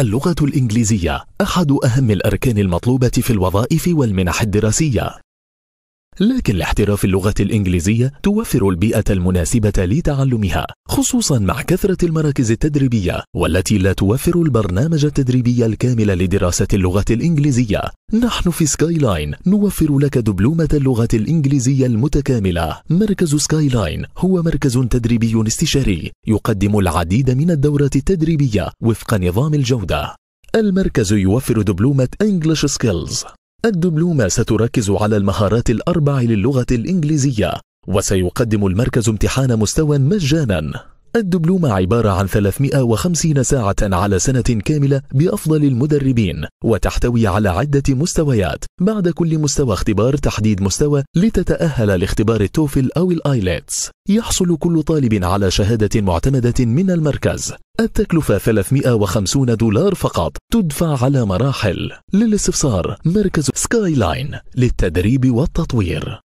اللغة الإنجليزية أحد أهم الأركان المطلوبة في الوظائف والمنح الدراسية لكن لاحتراف اللغة الإنجليزية توفر البيئة المناسبة لتعلمها خصوصا مع كثرة المراكز التدريبية والتي لا توفر البرنامج التدريبي الكامل لدراسة اللغة الإنجليزية نحن في سكاي لاين نوفر لك دبلومة اللغة الإنجليزية المتكاملة مركز سكاي لاين هو مركز تدريبي استشاري يقدم العديد من الدورات التدريبية وفق نظام الجودة المركز يوفر دبلومة English Skills الدبلومة ستركز على المهارات الأربع للغة الإنجليزية وسيقدم المركز امتحان مستوى مجانا الدبلومة عبارة عن 350 ساعة على سنة كاملة بأفضل المدربين وتحتوي على عدة مستويات بعد كل مستوى اختبار تحديد مستوى لتتأهل لاختبار التوفل أو الآيلتس يحصل كل طالب على شهادة معتمدة من المركز التكلفة 350 دولار فقط تدفع على مراحل للاستفسار مركز سكاي لاين للتدريب والتطوير